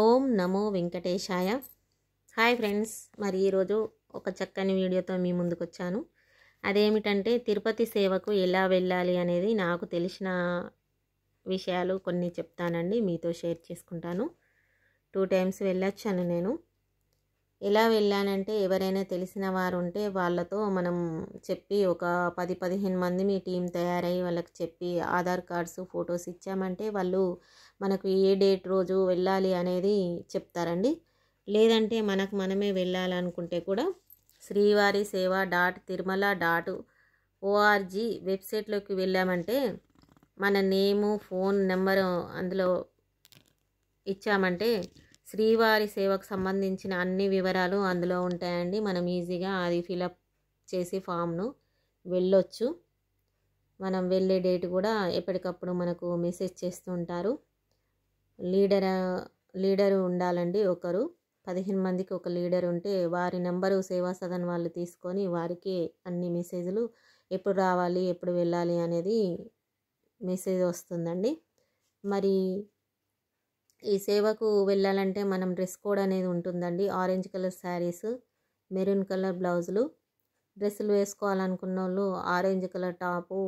ఓం నమో వెంకటేశాయ hi friends మరి ఈరోజు ఒక చక్కని వీడియోతో మీ ముందుకు వచ్చాను అదేమిటంటే తిరుపతి సేవకు ఎలా వెళ్ళాలి అనేది నాకు తెలిసిన విషయాలు కొన్ని చెప్తానండి మీతో షేర్ చేసుకుంటాను టూ టైమ్స్ వెళ్ళొచ్చాను నేను ఎలా వెళ్ళానంటే ఎవరైనా తెలిసిన వారు ఉంటే వాళ్ళతో మనం చెప్పి ఒక పది పదిహేను మంది మీ టీం తయారయ్యి వాళ్ళకి చెప్పి ఆధార్ కార్డ్స్ ఫొటోస్ ఇచ్చామంటే వాళ్ళు మనకు ఏ డేట్ రోజు వెళ్ళాలి అనేది చెప్తారండి లేదంటే మనకు మనమే వెళ్ళాలనుకుంటే కూడా శ్రీవారి సేవ డాట్ తిరుమల డాట్ ఓఆర్జీ వెబ్సైట్లోకి వెళ్ళామంటే మన నేము ఫోన్ నెంబరు అందులో ఇచ్చామంటే శ్రీవారి సేవకు సంబంధించిన అన్ని వివరాలు అందులో ఉంటాయండి మనం ఈజీగా అది ఫిలప్ చేసి ఫామ్ను వెళ్ళొచ్చు మనం వెళ్ళే డేట్ కూడా ఎప్పటికప్పుడు మనకు మెసేజ్ చేస్తూ ఉంటారు లీడర్ లీడరు ఉండాలండి ఒకరు పదిహేను మందికి ఒక లీడర్ ఉంటే వారి నెంబరు సేవా సదన్ వాళ్ళు తీసుకొని వారికి అన్ని మెసేజ్లు ఎప్పుడు రావాలి ఎప్పుడు వెళ్ళాలి అనేది మెసేజ్ వస్తుందండి మరి ఈ సేవకు వెళ్ళాలంటే మనం డ్రెస్ కోడ్ అనేది ఉంటుందండి orange colour saris maroon colour బ్లౌజులు డ్రెస్సులు వేసుకోవాలనుకున్న వాళ్ళు orange colour top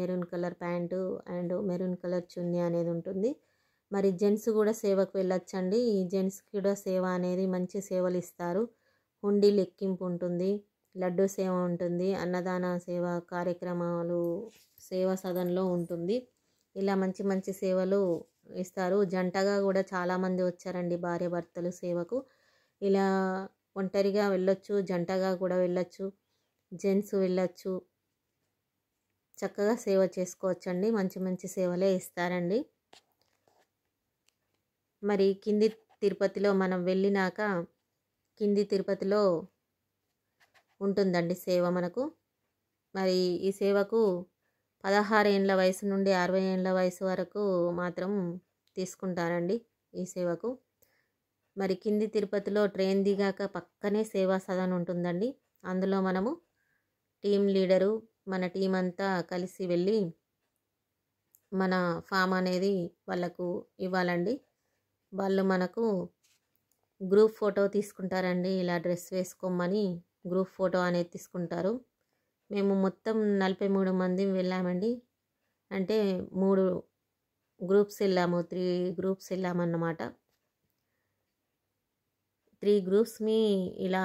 maroon colour pant and maroon colour చున్నీ అనేది ఉంటుంది మరి జెంట్స్ కూడా సేవకు వెళ్ళొచ్చండి ఈ జెంట్స్ కూడా సేవ అనేది మంచి సేవలు ఇస్తారు హుండీ లెక్కింపు ఉంటుంది లడ్డు సేవ ఉంటుంది అన్నదాన సేవ కార్యక్రమాలు సేవ సదన్లో ఉంటుంది ఇలా మంచి మంచి సేవలు ఇస్తారు జంటగా కూడా చాలామంది వచ్చారండి భార్య భర్తలు సేవకు ఇలా ఒంటరిగా వెళ్ళొచ్చు జంటగా కూడా వెళ్ళొచ్చు జెంట్స్ వెళ్ళొచ్చు చక్కగా సేవ చేసుకోవచ్చండి మంచి మంచి సేవలే ఇస్తారండి మరి కింది తిరుపతిలో మనం వెళ్ళినాక కింది తిరుపతిలో ఉంటుందండి సేవ మనకు మరి ఈ సేవకు పదహారు ఏండ్ల వయసు నుండి అరవై ఏండ్ల వయసు వరకు మాత్రం తీసుకుంటారండి ఈ సేవకు మరి కింది తిరుపతిలో ట్రైన్ దిగాక పక్కనే సేవా సదన్ ఉంటుందండి అందులో మనము టీం లీడరు మన టీం అంతా కలిసి వెళ్ళి మన ఫామ్ అనేది వాళ్ళకు ఇవ్వాలండి వాళ్ళు మనకు గ్రూప్ ఫోటో తీసుకుంటారండి ఇలా డ్రెస్ వేసుకోమని గ్రూప్ ఫోటో అనేది తీసుకుంటారు మేము మొత్తం నలభై మూడు మంది వెళ్ళామండి అంటే మూడు గ్రూప్స్ వెళ్ళాము త్రీ గ్రూప్స్ వెళ్ళామన్నమాట త్రీ గ్రూప్స్ని ఇలా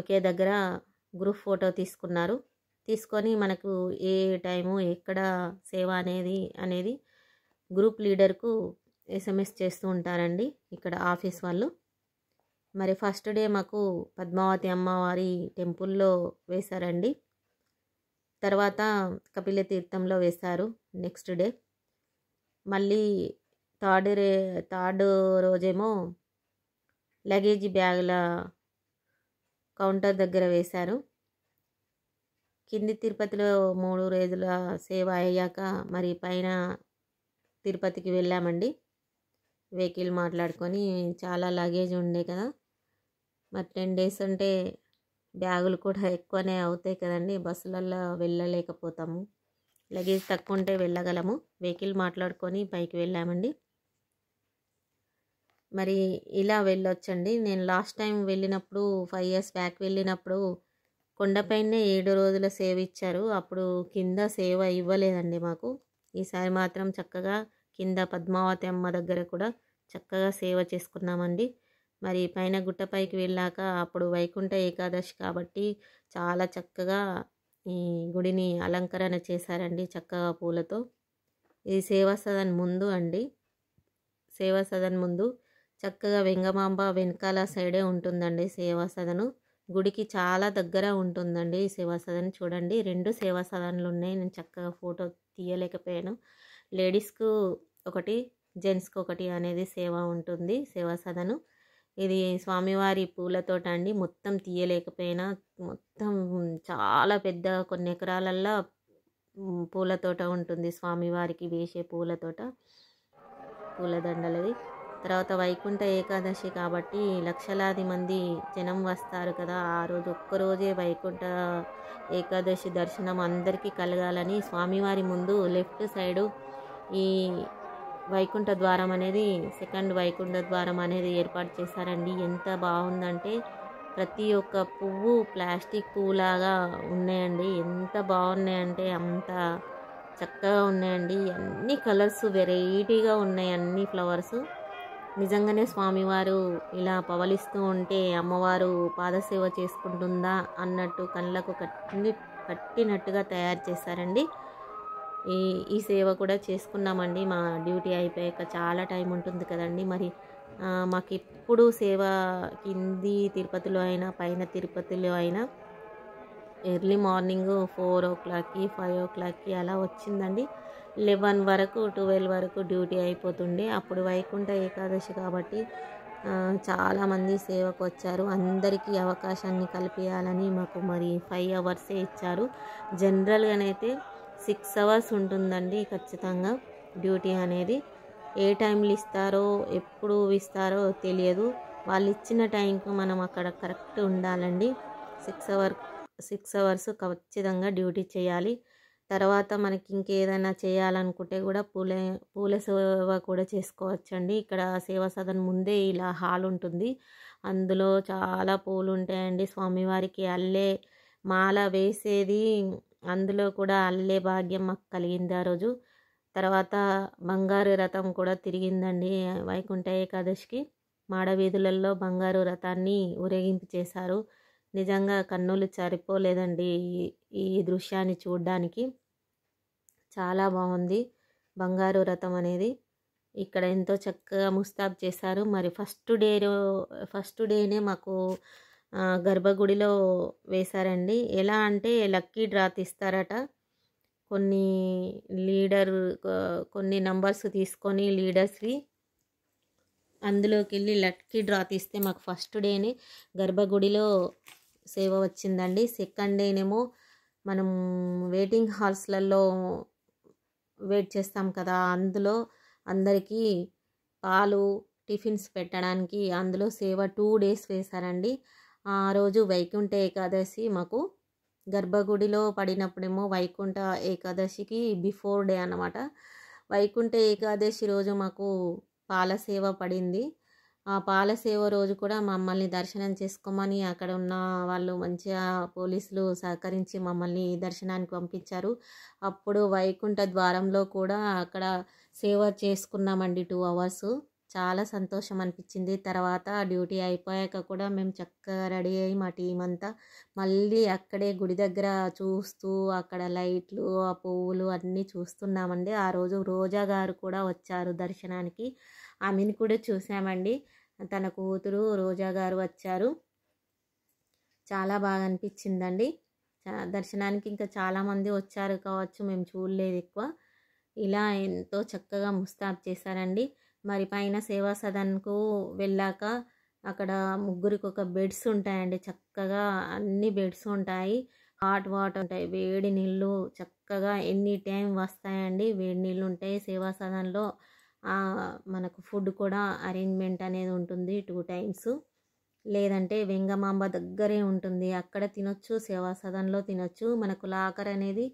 ఒకే దగ్గర గ్రూప్ ఫోటో తీసుకున్నారు తీసుకొని మనకు ఏ టైము ఎక్కడ సేవ అనేది అనేది గ్రూప్ లీడర్కు ఎస్ఎంఎస్ చేస్తూ ఉంటారండి ఇక్కడ ఆఫీస్ వాళ్ళు మరి ఫస్ట్ డే మాకు పద్మావతి అమ్మవారి టెంపుల్లో వేశారండి తర్వాత కపిల తీర్థంలో వేశారు నెక్స్ట్ డే మళ్ళీ థర్డ్ రే థర్డ్ రోజేమో లగేజ్ బ్యాగుల కౌంటర్ దగ్గర వేశారు కింది తిరుపతిలో మూడు రోజుల సేవ అయ్యాక మరి పైన తిరుపతికి వెళ్ళామండి వెహికల్ మాట్లాడుకొని చాలా లగేజ్ ఉండే కదా మరి టెన్ డేస్ అంటే బ్యాగులు కూడా ఎక్కువనే అవుతాయి కదండి బస్సులలో వెళ్ళలేకపోతాము లగేజ్ తక్కువ ఉంటే వెళ్ళగలము వెహికల్ మాట్లాడుకొని పైకి వెళ్ళామండి మరి ఇలా వెళ్ళొచ్చండి నేను లాస్ట్ టైం వెళ్ళినప్పుడు ఫైవ్ ఇయర్స్ బ్యాక్ వెళ్ళినప్పుడు కొండపైనే ఏడు రోజుల సేవ ఇచ్చారు అప్పుడు కింద సేవ ఇవ్వలేదండి మాకు ఈసారి మాత్రం చక్కగా కింద పద్మావతి అమ్మ దగ్గర కూడా చక్కగా సేవ చేసుకున్నామండి మరి పైన గుట్టపైకి వెళ్ళాక అప్పుడు వైకుంఠ ఏకాదశి కాబట్టి చాలా చక్కగా ఈ గుడిని అలంకరణ చేశారండి చక్కగా పూలతో ఇది సేవా సదన్ ముందు అండి సేవా సదన్ ముందు చక్కగా వెంగమాంబ వెనకాల సైడే ఉంటుందండి సేవా సదను గుడికి చాలా దగ్గర ఉంటుందండి ఈ సేవా సదన్ చూడండి రెండు సేవా సదనులు ఉన్నాయి నేను చక్కగా ఫోటో తీయలేకపోయాను లేడీస్కు ఒకటి జెంట్స్కి ఒకటి అనేది సేవ ఉంటుంది సేవా సదను ఇది స్వామివారి పూలతోట అండి మొత్తం తీయలేకపోయినా మొత్తం చాలా పెద్ద కొన్ని ఎకరాలల్లో పూలతోట ఉంటుంది స్వామివారికి వేసే పూలతోట పూలదండలది తర్వాత వైకుంఠ ఏకాదశి కాబట్టి లక్షలాది మంది జనం వస్తారు కదా ఆ రోజు ఒక్కరోజే వైకుంఠ ఏకాదశి దర్శనం అందరికీ కలగాలని స్వామివారి ముందు లెఫ్ట్ సైడు ఈ వైకుంఠ ద్వారం అనేది సెకండ్ వైకుంఠ ద్వారం అనేది ఏర్పాటు చేశారండి ఎంత బాగుందంటే ప్రతి ఒక్క పువ్వు ప్లాస్టిక్ పువ్వులాగా ఉన్నాయండి ఎంత బాగున్నాయంటే అంత చక్కగా ఉన్నాయండి అన్ని కలర్స్ వెరైటీగా ఉన్నాయి అన్ని ఫ్లవర్స్ నిజంగానే స్వామివారు ఇలా పవలిస్తూ ఉంటే అమ్మవారు పాదసేవ చేసుకుంటుందా అన్నట్టు కళ్ళకు కట్టి కట్టినట్టుగా తయారు చేశారండి ఈ ఈ సేవ కూడా చేసుకున్నామండి మా డ్యూటీ అయిపోయాక చాలా టైం ఉంటుంది కదండి మరి మాకు ఎప్పుడు సేవ కింది తిరుపతిలో అయినా పైన తిరుపతిలో అయినా ఎర్లీ మార్నింగ్ ఫోర్ ఓ క్లాక్కి ఫైవ్ ఓ క్లాక్కి అలా వచ్చిందండి లెవెన్ వరకు ట్వెల్వ్ వరకు డ్యూటీ అయిపోతుండే అప్పుడు వైకుంఠ ఏకాదశి కాబట్టి చాలామంది సేవకు వచ్చారు అందరికీ అవకాశాన్ని కల్పించాలని మాకు మరి ఫైవ్ అవర్సే ఇచ్చారు జనరల్గానైతే సిక్స్ అవర్స్ ఉంటుందండి ఖచ్చితంగా డ్యూటీ అనేది ఏ టైంలో ఇస్తారో ఎప్పుడు ఇస్తారో తెలియదు వాళ్ళు ఇచ్చిన టైంకు మనం అక్కడ కరెక్ట్ ఉండాలండి సిక్స్ అవర్ సిక్స్ అవర్స్ ఖచ్చితంగా డ్యూటీ చేయాలి తర్వాత మనకి ఇంకేదైనా చేయాలనుకుంటే కూడా పూల పూల సేవ కూడా చేసుకోవచ్చండి ఇక్కడ సేవా సదన్ ముందే ఇలా హాల్ ఉంటుంది అందులో చాలా పూలు ఉంటాయండి స్వామివారికి అల్లే మాల వేసేది అందులో కూడా అల్లే భాగ్యం మాకు కలిగింది ఆ రోజు తర్వాత బంగారు రథం కూడా తిరిగిందండి వైకుంఠ ఏకాదశికి మాడవీధులలో బంగారు రథాన్ని ఊరేగింపు చేశారు నిజంగా కన్నులు చరిపోలేదండి ఈ దృశ్యాన్ని చూడడానికి చాలా బాగుంది బంగారు రథం అనేది ఇక్కడ ఎంతో చక్కగా ముస్తాబ్ చేశారు మరి ఫస్ట్ డే ఫస్ట్ డేనే మాకు గర్భగుడిలో వేశారండి ఎలా అంటే లక్కీ డ్రా తీస్తారట కొన్ని లీడర్ కొన్ని నంబర్స్ తీసుకొని లీడర్స్వి అందులోకి వెళ్ళి లక్కీ డ్రా తీస్తే మాకు ఫస్ట్ డేనే గర్భగుడిలో సేవ వచ్చిందండి సెకండ్ డేనేమో మనం వెయిటింగ్ హాల్స్లలో వెయిట్ చేస్తాం కదా అందులో అందరికీ పాలు టిఫిన్స్ పెట్టడానికి అందులో సేవ టూ డేస్ వేశారండి ఆ రోజు వైకుంఠ ఏకాదశి మాకు గర్భగుడిలో పడినప్పుడేమో వైకుంఠ ఏకాదశికి బిఫోర్ డే అనమాట వైకుంఠ ఏకాదశి రోజు మాకు పాలసేవ పడింది ఆ పాలసేవ రోజు కూడా మమ్మల్ని దర్శనం చేసుకోమని అక్కడ ఉన్న వాళ్ళు మంచిగా పోలీసులు సహకరించి మమ్మల్ని దర్శనానికి పంపించారు అప్పుడు వైకుంఠ ద్వారంలో కూడా అక్కడ సేవ చేసుకున్నామండి టూ అవర్సు చాలా సంతోషం అనిపించింది తర్వాత డ్యూటీ అయిపోయాక కూడా మేము చక్కగా రెడీ అయ్యి మా టీం అంతా మళ్ళీ అక్కడే గుడి దగ్గర చూస్తూ అక్కడ లైట్లు ఆ పువ్వులు అన్నీ చూస్తున్నామండి ఆ రోజు రోజా గారు కూడా వచ్చారు దర్శనానికి ఆమెను కూడా చూసామండి తన కూతురు రోజా గారు వచ్చారు చాలా బాగా అనిపించిందండి దర్శనానికి ఇంకా చాలామంది వచ్చారు కావచ్చు మేము చూడలేదు ఎక్కువ ఇలా ఎంతో చక్కగా ముస్తాబ్ చేశారండి మరి పైన సేవా సదన్కు వెళ్ళాక అక్కడ ముగ్గురికి ఒక బెడ్స్ ఉంటాయండి చక్కగా అన్ని బెడ్స్ ఉంటాయి హాట్ వాటర్ ఉంటాయి వేడి నీళ్ళు చక్కగా ఎనీ టైం వస్తాయండి వేడి నీళ్ళు ఉంటాయి సేవా సదన్లో మనకు ఫుడ్ కూడా అరేంజ్మెంట్ అనేది ఉంటుంది టూ టైమ్స్ లేదంటే వెంగమాంబ దగ్గరే ఉంటుంది అక్కడ తినొచ్చు సేవా సదన్లో తినొచ్చు మనకు లాకర్ అనేది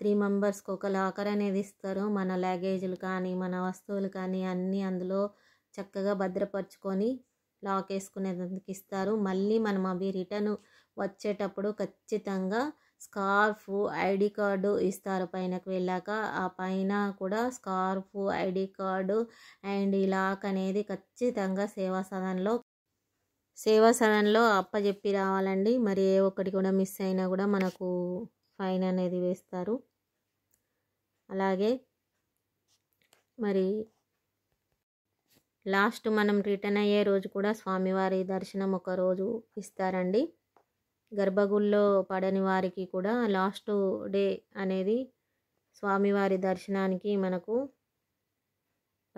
త్రీ మెంబర్స్కి ఒక లాకర్ అనేది ఇస్తారు మన లగేజ్లు కానీ మన వస్తువులు కానీ అన్నీ అందులో చక్కగా భద్రపరుచుకొని లాక్ వేసుకునేందుకు ఇస్తారు మళ్ళీ మనం అవి రిటర్న్ వచ్చేటప్పుడు ఖచ్చితంగా స్కార్ఫ్ ఐడి కార్డు ఇస్తారు పైనకు వెళ్ళాక ఆ పైన కూడా స్కార్ఫ్ ఐడి కార్డు అండ్ ఈ లాక్ అనేది ఖచ్చితంగా సేవా సదన్లో సేవా సదన్లో అప్పజెప్పి రావాలండి మరి ఏ ఒక్కటి కూడా మిస్ అయినా కూడా మనకు ఫైన్ అనేది వేస్తారు అలాగే మరి లాస్ట్ మనం రిటర్న్ అయ్యే రోజు కూడా స్వామివారి దర్శనం ఒక రోజు ఇస్తారండి గర్భగుడిలో పడని వారికి కూడా లాస్ట్ డే అనేది స్వామివారి దర్శనానికి మనకు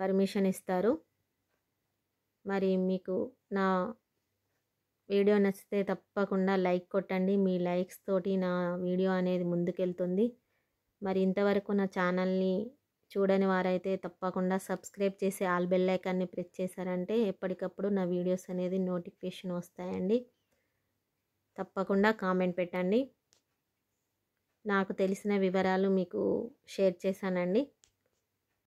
పర్మిషన్ ఇస్తారు మరి మీకు నా వీడియో నచ్చితే తప్పకుండా లైక్ కొట్టండి మీ లైక్స్ తోటి నా వీడియో అనేది ముందుకెళ్తుంది మరి ఇంతవరకు నా ఛానల్ని చూడని వారైతే తప్పకుండా సబ్స్క్రైబ్ చేసి ఆల్ బెల్ లైకాన్ని ప్రెస్ చేశారంటే ఎప్పటికప్పుడు నా వీడియోస్ అనేది నోటిఫికేషన్ వస్తాయండి తప్పకుండా కామెంట్ పెట్టండి నాకు తెలిసిన వివరాలు మీకు షేర్ చేశానండి